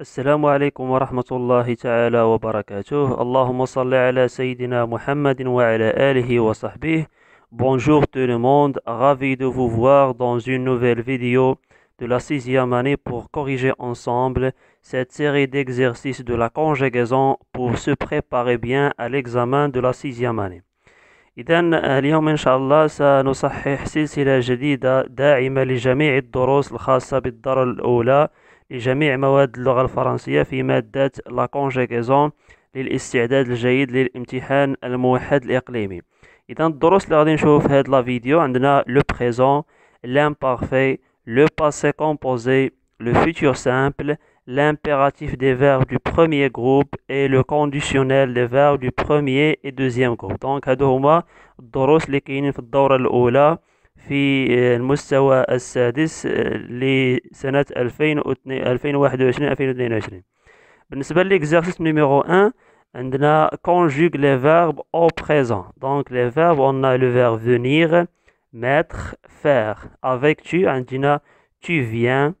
السلام عليكم ورحمة الله تعالى وبركاته اللهم صل على سيدنا محمد وعلى آله وصحبه Bonjour tout le monde, ravi de vous voir dans une nouvelle vidéo de la sixième année pour corriger ensemble cette série d'exercices de la conjugaison pour se préparer bien à l'examen de la sixième année. إذن اليوم إن شاء الله سنصحح سلسلة جديدة داعمة لجميع الدروس الخاصة بالدرجة الأولى لجميع مواد اللغة الفرنسية في مادة لا كونجيكيزون للاستعداد الجيد للامتحان الموحد الإقليمي إذا الدروس اللي غادي نشوفو في هاد لا فيديو عندنا لو بريزون لامبارفي لو باسي كومبوزي لو فيتور سامبل l'impératif des verbes du premier groupe et le conditionnel des verbes du premier et deuxième groupe donc هادو هما الدروس اللي كاينين في الدورة الأولى في المستوى السادس لسنة 2021-2022 بالنسبة للإكزارسيس نيميرو 1 عندنا conjugue les verbes au présent donc les verbes on a le verbe venir mettre faire avec tu عندنا tu viens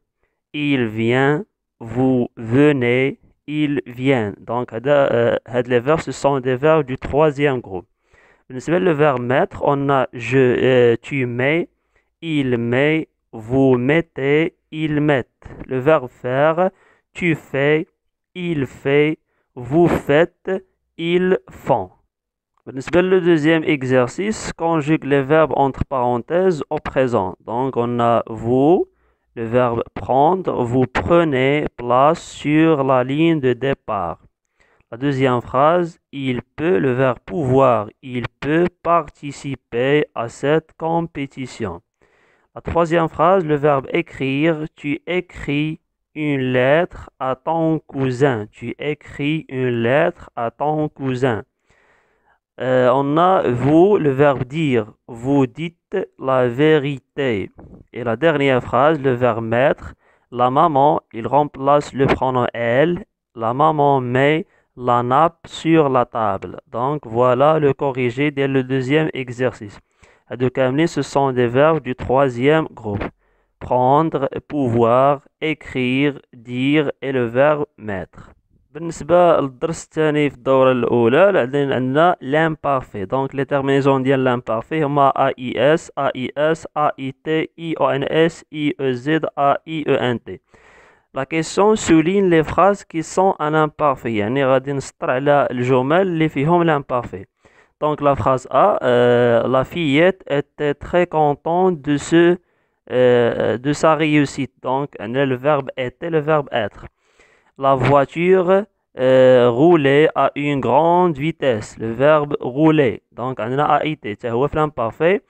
il vient vous venez ils viennent donc هذا euh, euh, les verbes ce sont des verbes du troisième groupe le verbe mettre, on a je, euh, tu mets, il met, vous mettez, ils mettent. Le verbe faire, tu fais, il fait, vous faites, ils font. Le deuxième exercice conjugue les verbes entre parenthèses au présent. Donc on a vous, le verbe prendre, vous prenez place sur la ligne de départ. La deuxième phrase, il peut, le verbe pouvoir, il peut participer à cette compétition. La troisième phrase, le verbe écrire, tu écris une lettre à ton cousin. Tu écris une lettre à ton cousin. Euh, on a vous, le verbe dire. Vous dites la vérité. Et la dernière phrase, le verbe mettre. La maman, il remplace le pronom elle. La maman met la nappe sur la table. Donc voilà le corrigé dès le deuxième exercice. ce sont des verbes du troisième groupe. Prendre, pouvoir, écrire, dire et le verbe mettre. بالنسبة للدرس الثاني في الدورة الأولى عندنا l'imparfait Donc, les terminaisons ديال l'imparfait هما i s a i s a i t تي o n s اس اي e z a i او e n t la question souligne les phrases qui sont en imparfait. l'imparfait. Donc, la phrase A, euh, la fillette était très contente de, euh, de sa réussite. Donc, le verbe était le verbe être. La voiture euh, roulait à une grande vitesse. Le verbe roulait. Donc, on a été. C'est l'imparfait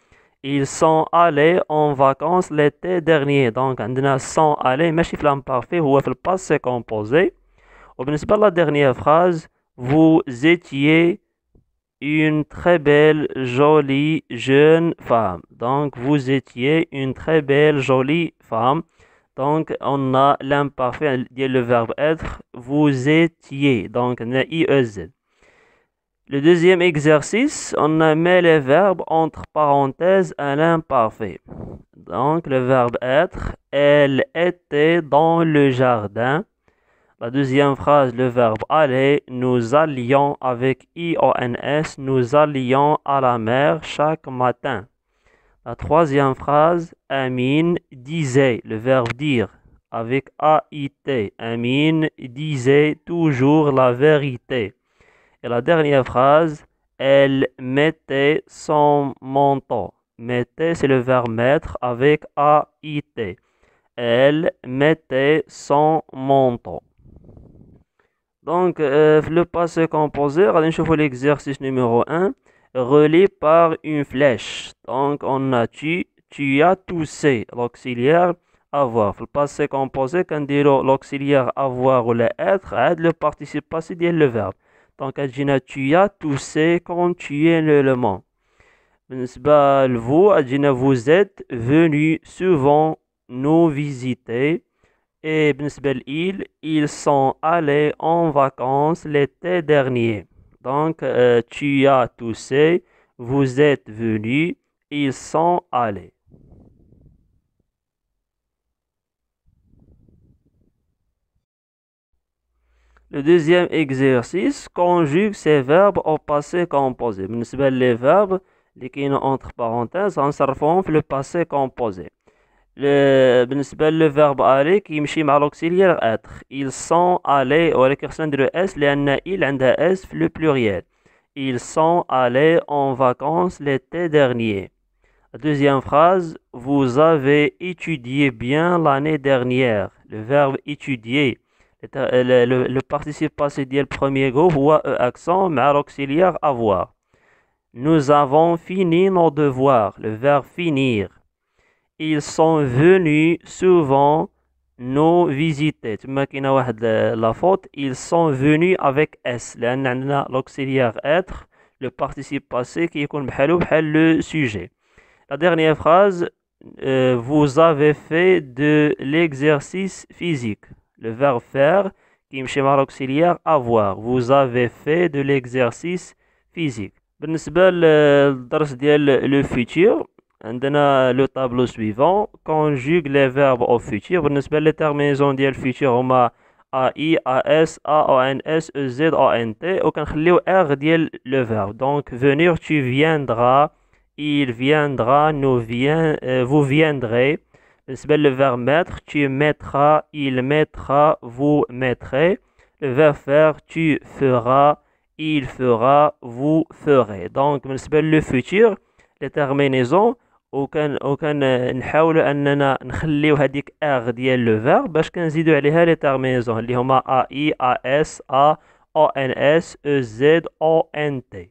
ils sont allés en vacances l'été dernier donc a « sont allés mais' في l'imparfait pas se composer. Au composé de la dernière phrase vous étiez une très belle jolie jeune femme donc vous étiez une très belle jolie femme donc on a l'imparfait le verbe être vous étiez donc on a i -E -Z. Le deuxième exercice, on a mis les verbes entre parenthèses à l'imparfait. Donc, le verbe être, elle était dans le jardin. La deuxième phrase, le verbe aller, nous allions avec I-O-N-S, nous allions à la mer chaque matin. La troisième phrase, Amine disait, le verbe dire, avec A-I-T. Amine disait toujours la vérité. Et la dernière phrase, elle mettait son manteau. Mettait, c'est le verbe mettre avec A-I-T. Elle mettait son manteau. Donc, euh, le passé composé, va voir l'exercice numéro 1. relié par une flèche. Donc, on a tu, tu as toussé. L'auxiliaire avoir. Le passé composé, quand dit l'auxiliaire avoir ou être aide le participe passé, dit le verbe. Donc, tu as toussé quand tu es le leman. Vous, Adina, vous êtes venu souvent nous visiter. Et ils, ils sont allés en vacances l'été dernier. Donc, euh, tu as toussé, vous êtes venu, ils sont allés. Le deuxième exercice conjugue ces verbes au passé composé. les verbes qui sont entre parenthèses en في le passé composé. بالنسبة للفيرب aller كيمشي مع l'auxiliaire être. ils sont allés au خصنا de S. le il عندها اس في pluriel. ils sont allés en vacances l'été dernier. La Deuxième phrase, vous avez étudié bien l'année dernière. Le verbe étudier euh, le, participe passé dit le premier groupe هو euh, accent mais l'auxiliaire avoir nous avons fini nos devoirs le verbe finir ils sont venus souvent nous visiter Tu m'as la faute ils sont venus avec s l'auxiliaire être le participe passé qui est le sujet la dernière phrase euh, vous avez fait de l'exercice physique le verbe faire, qui est un schéma auxiliaire, avoir. Vous avez fait de l'exercice physique. le futur, le tableau suivant conjugue les verbes au futur. les termes terminaisons du futur, on a I, A, S, A, O, N, S, E, Z, O, N, T. le verbe. Donc, venir, tu viendras, il viendra, nous euh, vous viendrez. Le verbe mettre, tu mettras, il mettra, vous mettrez. Le verbe faire, tu feras, il fera, vous ferez. Donc, le futur, les terminaisons, on peut essayer de mettre le verbe R, pour ajouter les terminaisons. A, I, A, S, A, O, N, S, E, Z, O, N, T.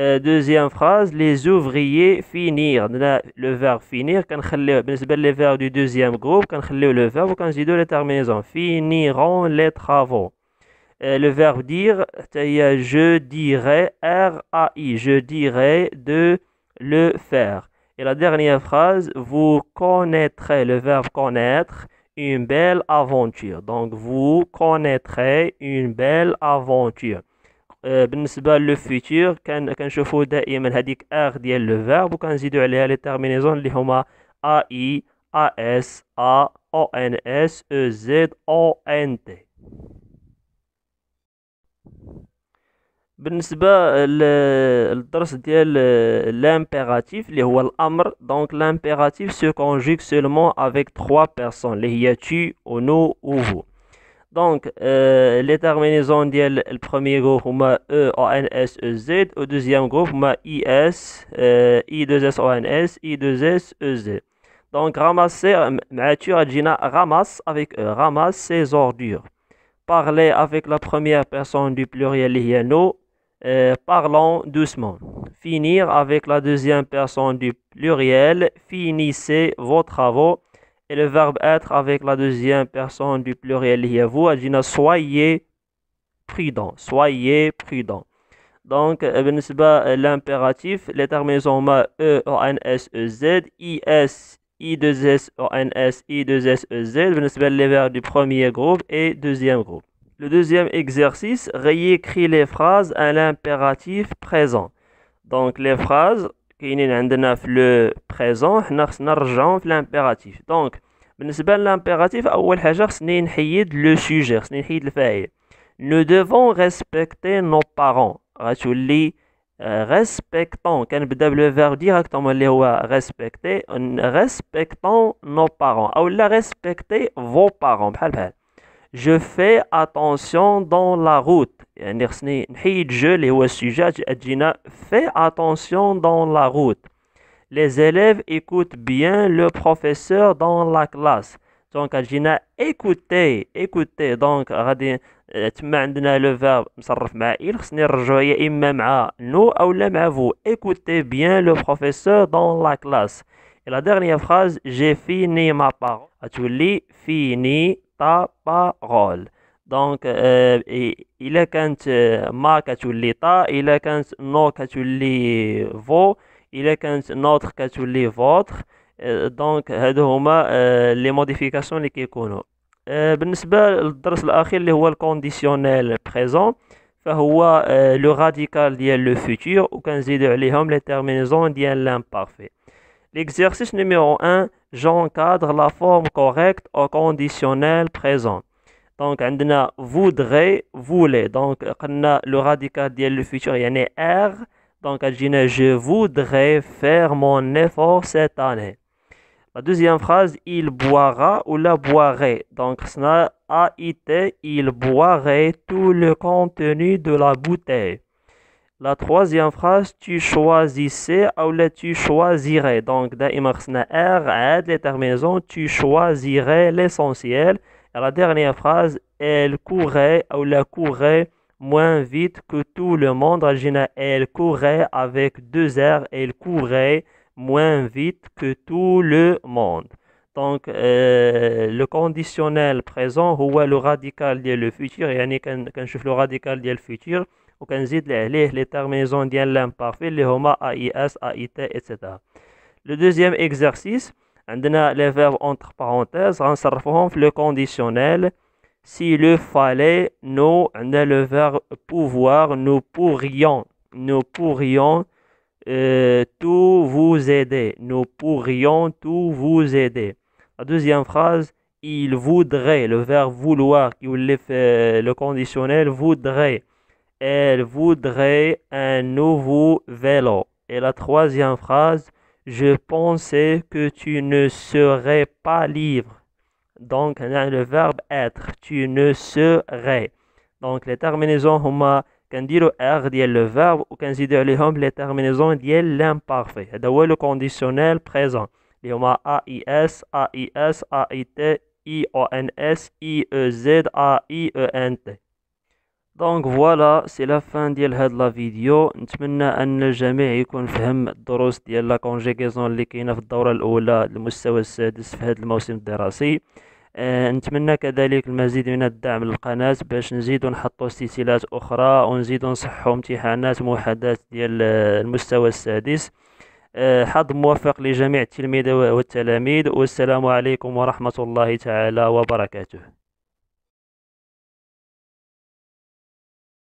Euh, deuxième phrase, les ouvriers finirent. le verbe finir, quand le verbe du deuxième groupe, quand le verbe, je finiront les travaux. Euh, le verbe dire, je dirai, R-A-I, je dirai de le faire. Et la dernière phrase, vous connaîtrez, le verbe connaître, une belle aventure. Donc, vous connaîtrez une belle aventure. B'Nisba le futur, quand je fais des Emenhadiq, R dit le verbe, quand je fais des Terminaisons, les Homa AI, AS, A, ons e »,« E, Z, O, N, T. B'Nisba le terce dit l'impératif, les wal Donc l'impératif se conjugue seulement avec trois personnes, les tu »,« Ono ou vous. Donc, euh, les terminaisons du le premier groupe, on E, O, N, S, E, Z. Au deuxième groupe, on I, S, euh, I, 2 S, O, N, S, I, 2 S, E, Z. Donc, ramasser, euh, mature, Gina, ramasse avec ramasse ses ordures. Parler avec la première personne du pluriel, Yano, parlons doucement. Finir avec la deuxième personne du pluriel, finissez vos travaux et le verbe être avec la deuxième personne du pluriel vous Adjina, soyez prudent, soyez prudent. Donc, euh, euh, l'impératif, les terminaisons ma E, O, N, S, E, Z, I, S, I, 2, S, O, N, S, I, 2, S, E, Z, les verbes du premier groupe et deuxième groupe. Le deuxième exercice, réécris les phrases à l'impératif présent. Donc, les phrases كاينين عندنا في لو بريزون حنا خصنا نرجعو في لامبيراتيف دونك بالنسبه لامبيراتيف اول حاجه خصني نحيد لو سوجي خصني نحيد الفاعل نو دوفون ريسبكتي نو بارون غتولي ريسبكتون آه، كنبدا بلو فيرب ديريكتومون اللي هو ريسبكتي ريسبكتون نو بارون اولا ريسبكتي فو بارون بحال بحال je fais attention dans la route fais attention dans la route les élèves écoutent bien le professeur dans la classe Donc, « Agina, écoutez écoutez donc on verbe nous vous écoutez bien le professeur dans la classe et la dernière phrase j'ai fini ma parole lis, fini parole. Donc euh, il est quand euh, marque sur l'état, il est quand nos que sur les vôtres, il est quand notre que sur les vôtres. Euh, donc de rouler les modifications lesquelles qu'on a. En ce qui concerne le dernier niveau conditionnel présent, le radical dit le futur ou quand il les de les terminaisons dit l'imparfait. Exercice numéro 1, j'encadre la forme correcte au conditionnel présent. Donc, on a voudrait, voulez. Donc, on a le radical le futur, il y a R. Donc, on a je voudrais faire mon effort cette année. La deuxième phrase, il boira ou la boirait. Donc, on a été « il boirait tout le contenu de la bouteille. La troisième phrase, tu choisissais ou tu choisirais. Donc, دائما خصنا R tu choisirais l'essentiel. Et la dernière phrase, elle courait ou la courait moins vite que tout le monde. Elle courait avec deux R, elle courait moins vite que tout le monde. Donc, euh, le conditionnel présent, ou le radical le futur, et quand je le radical le futur, donc, on les les terminaisons de l'imparfait, les homos, AIS, AIT, etc. Le deuxième exercice, on a le entre parenthèses, on se le conditionnel. S'il le fallait, nous, on le verbe pouvoir, nous pourrions, nous pourrions euh, tout vous aider. Nous pourrions tout vous aider. La deuxième phrase, il voudrait, le verbe vouloir, le conditionnel voudrait elle voudrait un nouveau vélo. Et la troisième phrase, je pensais que tu ne serais pas libre. Donc, le verbe être, tu ne serais. Donc, les terminaisons, on er, dit le verbe ou les terminaisons l'imparfait. le conditionnel présent. Il dit a i s a i s a i t i o n s i e z a i e n t. دونك فوالا سي لا فان ديال هاد لا فيديو نتمنى ان الجميع يكون فهم الدروس ديال لا كونجيغيزون اللي كاينه في الدوره الاولى المستوى السادس في هذا الموسم الدراسي أه نتمنى كذلك المزيد من الدعم للقناه باش نزيدو نحطو سلسلات اخرى ونزيدو نصحو امتحانات موحدات ديال المستوى السادس أه حظ موفق لجميع التلميذ والتلاميذ والسلام عليكم ورحمه الله تعالى وبركاته